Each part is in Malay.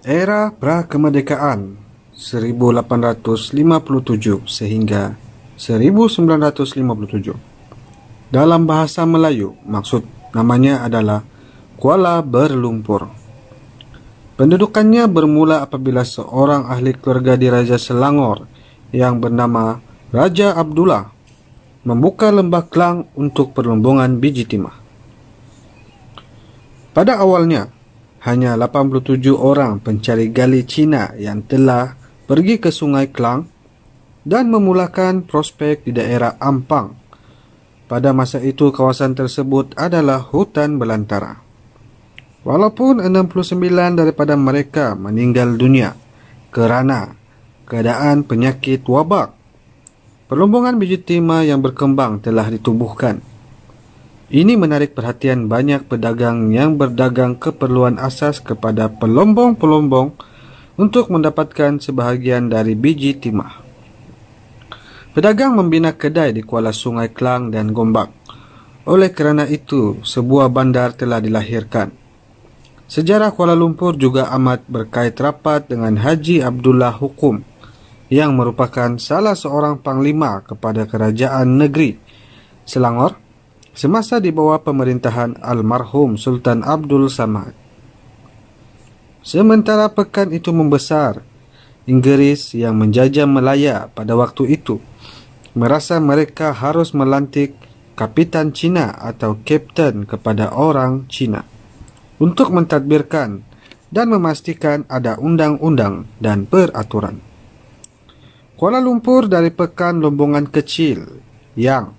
Era Pra-Kemerdekaan 1857 sehingga 1957 Dalam bahasa Melayu, maksud namanya adalah Kuala Berlumpur Pendudukannya bermula apabila seorang ahli keluarga di Raja Selangor yang bernama Raja Abdullah membuka lembah Kelang untuk perlembungan biji timah. Pada awalnya, hanya 87 orang pencari gali Cina yang telah pergi ke Sungai Kelang dan memulakan prospek di daerah Ampang. Pada masa itu kawasan tersebut adalah hutan belantara. Walaupun 69 daripada mereka meninggal dunia kerana keadaan penyakit wabak, perlombongan biji timah yang berkembang telah ditubuhkan. Ini menarik perhatian banyak pedagang yang berdagang keperluan asas kepada pelombong-pelombong untuk mendapatkan sebahagian dari biji timah. Pedagang membina kedai di Kuala Sungai Klang dan Gombak. Oleh kerana itu, sebuah bandar telah dilahirkan. Sejarah Kuala Lumpur juga amat berkait rapat dengan Haji Abdullah Hukum yang merupakan salah seorang panglima kepada kerajaan negeri Selangor semasa di bawah pemerintahan almarhum Sultan Abdul Samad. Sementara pekan itu membesar, Inggeris yang menjajah Melaya pada waktu itu merasa mereka harus melantik Kapitan Cina atau Kapten kepada orang Cina untuk mentadbirkan dan memastikan ada undang-undang dan peraturan. Kuala Lumpur dari pekan lombongan kecil yang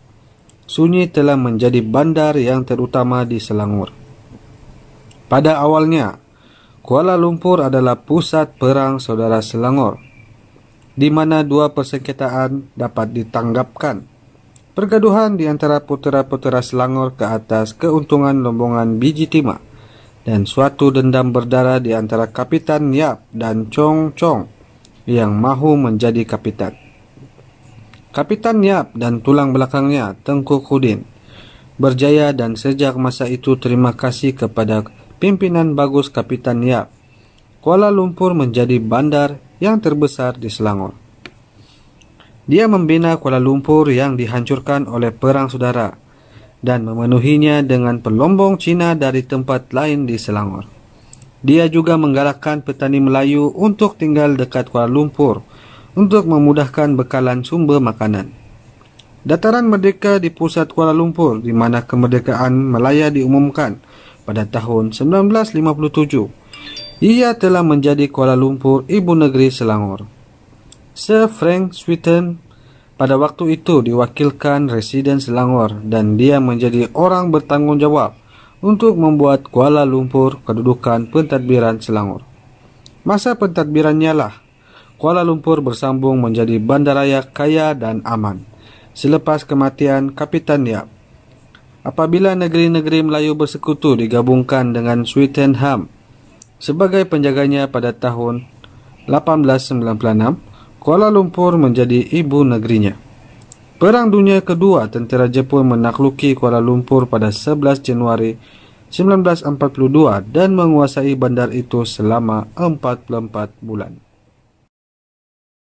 Sunyi telah menjadi bandar yang terutama di Selangor. Pada awalnya, Kuala Lumpur adalah pusat perang saudara Selangor, di mana dua persengketaan dapat ditanggapkan. Pergaduhan di antara putera-putera Selangor ke atas keuntungan lombongan biji timah dan suatu dendam berdarah di antara Kapitan Yap dan Chong Chong yang mahu menjadi kapitan. Kapitan Yap dan tulang belakangnya Tengku Kudin berjaya dan sejak masa itu terima kasih kepada pimpinan bagus Kapitan Yap. Kuala Lumpur menjadi bandar yang terbesar di Selangor. Dia membina Kuala Lumpur yang dihancurkan oleh perang saudara dan memenuhinya dengan pelombong Cina dari tempat lain di Selangor. Dia juga menggalakkan petani Melayu untuk tinggal dekat Kuala Lumpur untuk memudahkan bekalan sumber makanan. Dataran Merdeka di pusat Kuala Lumpur di mana kemerdekaan Melaya diumumkan pada tahun 1957. Ia telah menjadi Kuala Lumpur ibu negeri Selangor. Sir Frank Sweeten pada waktu itu diwakilkan residen Selangor dan dia menjadi orang bertanggungjawab untuk membuat Kuala Lumpur kedudukan pentadbiran Selangor. Masa pentadbirannya lah Kuala Lumpur bersambung menjadi bandaraya kaya dan aman selepas kematian Kapitan Yap. Apabila negeri-negeri Melayu bersekutu digabungkan dengan Swettenham sebagai penjaganya pada tahun 1896, Kuala Lumpur menjadi ibu negerinya. Perang Dunia Kedua tentera Jepun menakluki Kuala Lumpur pada 11 Januari 1942 dan menguasai bandar itu selama 44 bulan.